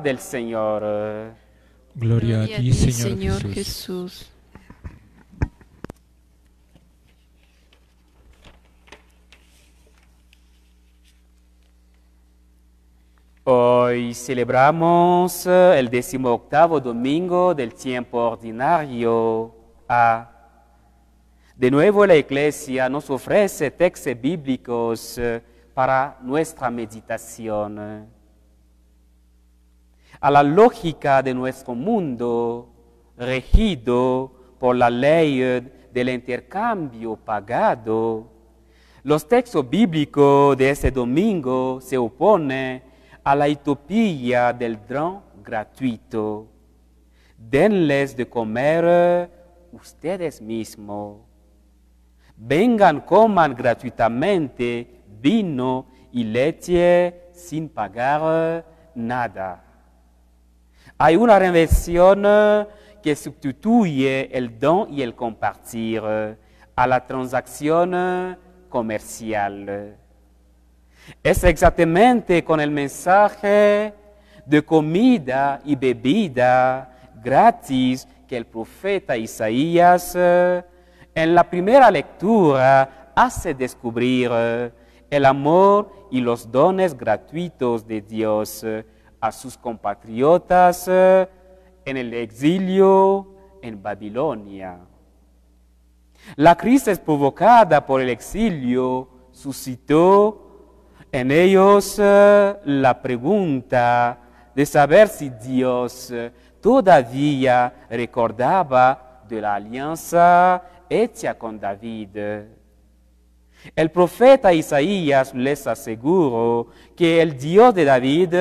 del Señor. Gloria, a, ti, Señor, Jesús. Hoy celebramos eh, el decimoctavo domingo del tiempo ordinario. Ah. De nuevo la Iglesia nos ofrece textos bíblicos eh, para nuestra meditación a la lógica de nuestro mundo regido por la ley del intercambio pagado. Los textos bíblicos de este domingo se oponen a la utopía del dron gratuito. Denles de comer ustedes mismos. Vengan, coman gratuitamente vino y leche sin pagar nada. Hay una reinvención euh, que sustituye el don y el compartir a euh, la transacción euh, comercial. Es exactamente con el mensaje de comida y bebida gratis que el profeta Isaías en la primera lectura hace descubrir el amor y los dones gratuitos de Dios a sus compatriotas eh, en el exilio en Babilonia. La crisis provocada por el exilio suscitó en ellos eh, la pregunta de saber si Dios eh, todavía recordaba de la alianza hecha con David. El profeta Isaías les aseguró que el Dios de David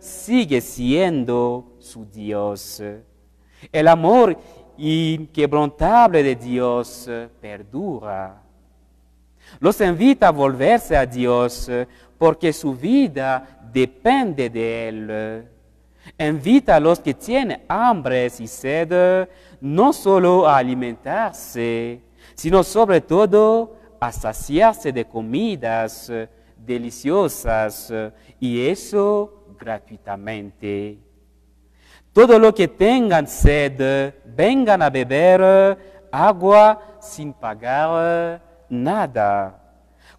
sigue siendo su Dios. El amor inquebrantable de Dios perdura. Los invita a volverse a Dios porque su vida depende de Él. Invita a los que tienen hambre y sed no solo a alimentarse, sino sobre todo a saciarse de comidas eh, deliciosas eh, y eso gratuitamente. Todo lo que tengan sed, eh, vengan a beber agua sin pagar nada.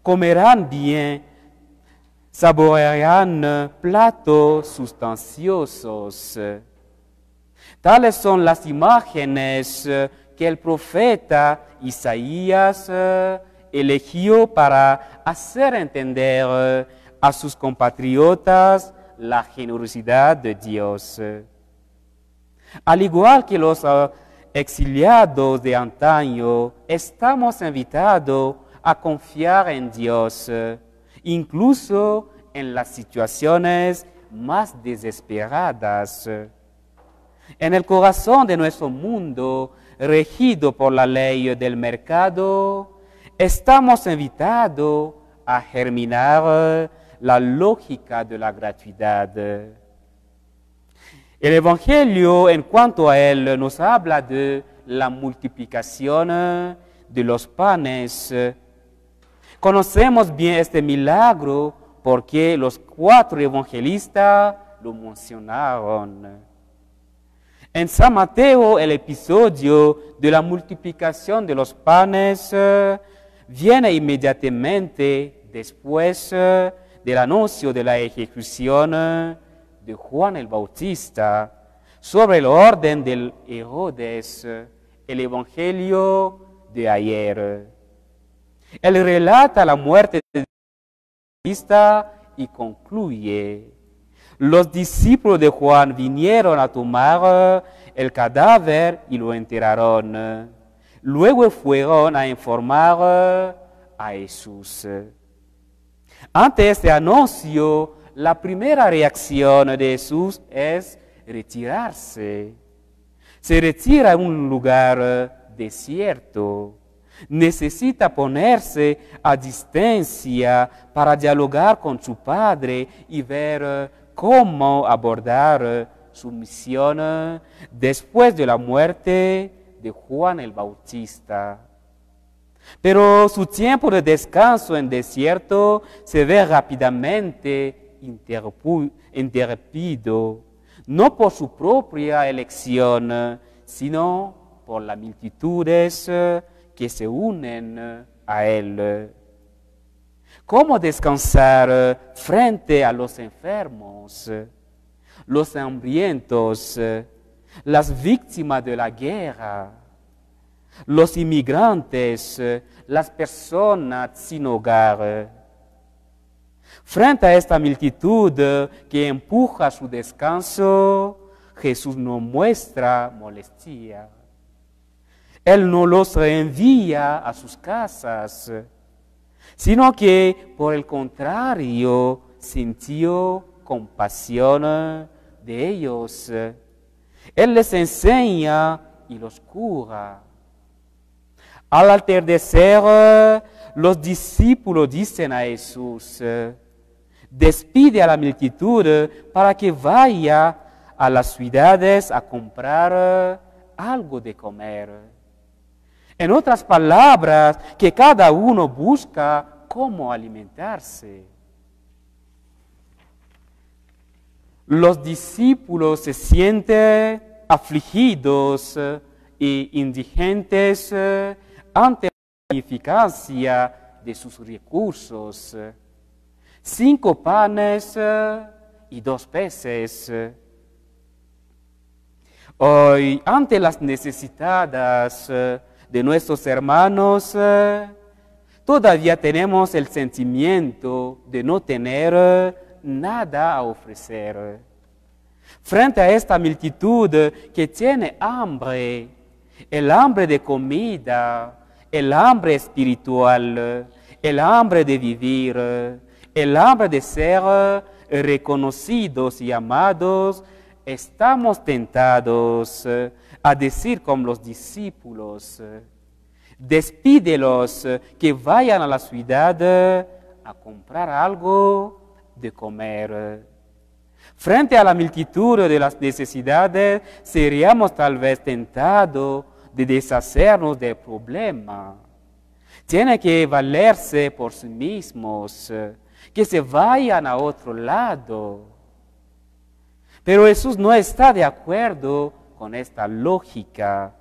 Comerán bien, saborearán platos sustanciosos. Tales son las imágenes que el profeta Isaías eligió para hacer entender a sus compatriotas la generosidad de Dios. Al igual que los ah, exiliados de antaño, estamos invitados a confiar en Dios, incluso en las situaciones más desesperadas. En el corazón de nuestro mundo, regido por la ley del mercado, estamos invitados a germinar la lógica de la gratuidad. El Evangelio, en cuanto a él, nos habla de la multiplicación de los panes. Conocemos bien este milagro porque los cuatro evangelistas lo mencionaron. En San Mateo, el episodio de la multiplicación de los panes viene inmediatamente después eh, del anuncio de la ejecución eh, de Juan el Bautista sobre el orden del Herodes, eh, el Evangelio de ayer. Él relata la muerte de Bautista y concluye. Los discípulos de Juan vinieron a tomar el cadáver y lo enterraron. Luego fueron a informar eh, a Jesús. Ante este anuncio, la primera reacción de Jesús es retirarse. Se retira a un lugar eh, desierto. Necesita ponerse a distancia para dialogar con su padre y ver eh, cómo abordar su misión después de la muerte de Juan el Bautista. Pero su tiempo de descanso en desierto se ve rápidamente interrumpido, no por su propia elección, sino por las multitudes que se unen a él. ¿Cómo descansar frente a los enfermos, los hambrientos, las víctimas de la guerra, los inmigrantes, las personas sin hogar. Frente a esta multitud que empuja su descanso, Jesús no muestra molestia. Él no los reenvía a sus casas, sino que, por el contrario, sintió compasión de ellos él les enseña y los cura. Al atardecer, los discípulos dicen a Jesús, despide a la multitud para que vaya a las ciudades a comprar algo de comer. En otras palabras, que cada uno busca cómo alimentarse. los discípulos se sienten afligidos e indigentes eh, ante la eficacia de sus recursos. Eh. Cinco panes y dos peces. Hoy, ante las necesidades de nuestros hermanos, todavía tenemos el sentimiento de no tener nada a ofrecer. Frente a esta multitud que tiene hambre, el hambre de comida, el hambre espiritual, el hambre de vivir, el hambre de ser reconocidos y amados, estamos tentados a decir como los discípulos, despídelos que vayan a la ciudad a comprar algo de comer. Frente a la multitud de las necesidades, seríamos tal vez tentados de deshacernos del problema. Tiene que valerse por sí mismos, que se vayan a otro lado. Pero Jesús no está de acuerdo con esta lógica.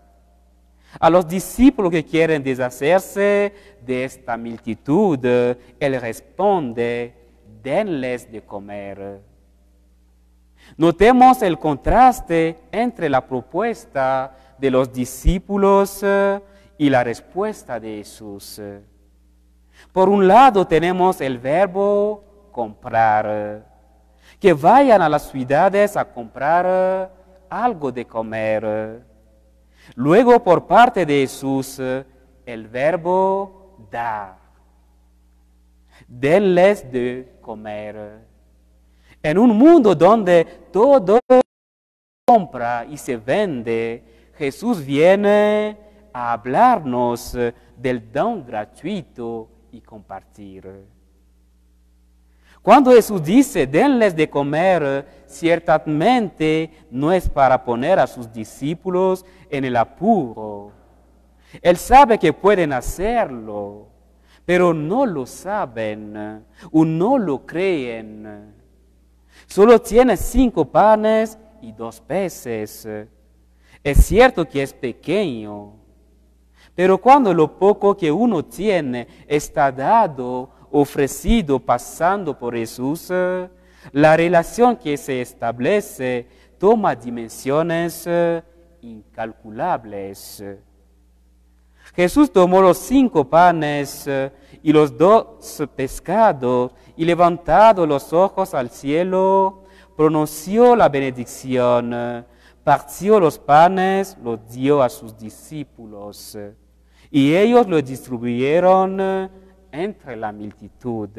A los discípulos que quieren deshacerse de esta multitud, Él responde denles de comer. Notemos el contraste entre la propuesta de los discípulos eh, y la respuesta de Jesús. Por un lado tenemos el verbo comprar, eh, que vayan a las ciudades a comprar eh, algo de comer. Luego por parte de Jesús el verbo dar denles de comer. En un mundo donde todo compra y se vende, Jesús viene a hablarnos del don gratuito y compartir. Cuando Jesús dice, denles de comer, ciertamente no es para poner a sus discípulos en el apuro. Él sabe que pueden hacerlo pero no lo saben o no lo creen. Solo tiene cinco panes y dos peces. Es cierto que es pequeño, pero cuando lo poco que uno tiene está dado, ofrecido, pasando por Jesús, la relación que se establece toma dimensiones incalculables. Jesús tomó los cinco panes eh, y los dos pescados y levantado los ojos al cielo, pronunció la bendición partió los panes, los dio a sus discípulos y ellos los distribuyeron eh, entre la multitud.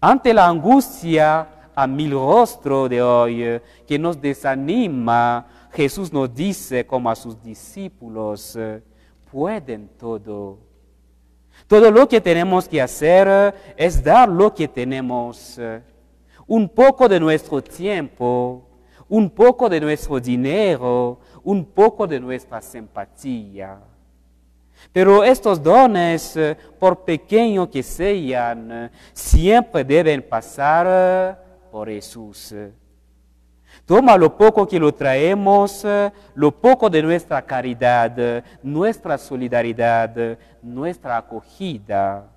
Ante la angustia a mil rostros de hoy eh, que nos desanima Jesús nos dice como a sus discípulos, eh, pueden todo. Todo lo que tenemos que hacer eh, es dar lo que tenemos, eh, un poco de nuestro tiempo, un poco de nuestro dinero, un poco de nuestra simpatía. Pero estos dones, por pequeños que sean, siempre deben pasar por Jesús. Toma lo poco que lo traemos, eh, lo poco de nuestra caridad, eh, nuestra solidaridad, eh, nuestra acogida.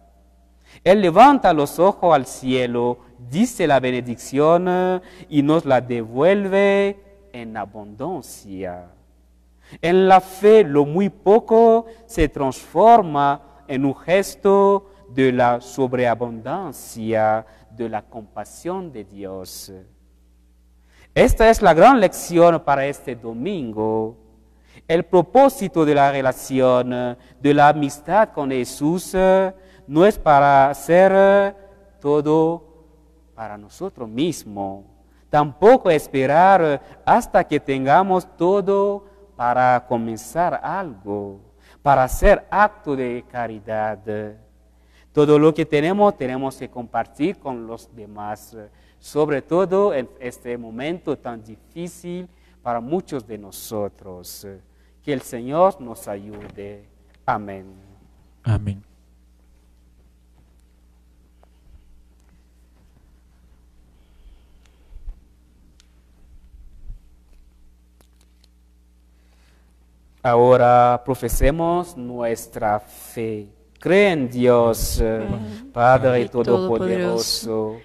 Él levanta los ojos al cielo, dice la benedicción y nos la devuelve en abundancia. En la fe lo muy poco se transforma en un gesto de la sobreabundancia, de la compasión de Dios. Esta es la gran lección para este domingo. El propósito de la relación, de la amistad con Jesús, no es para hacer todo para nosotros mismos. Tampoco esperar hasta que tengamos todo para comenzar algo, para hacer acto de caridad. Todo lo que tenemos tenemos que compartir con los demás sobre todo en este momento tan difícil para muchos de nosotros. Que el Señor nos ayude. Amén. Amén. Ahora profesemos nuestra fe. Cree en Dios, Padre Todopoderoso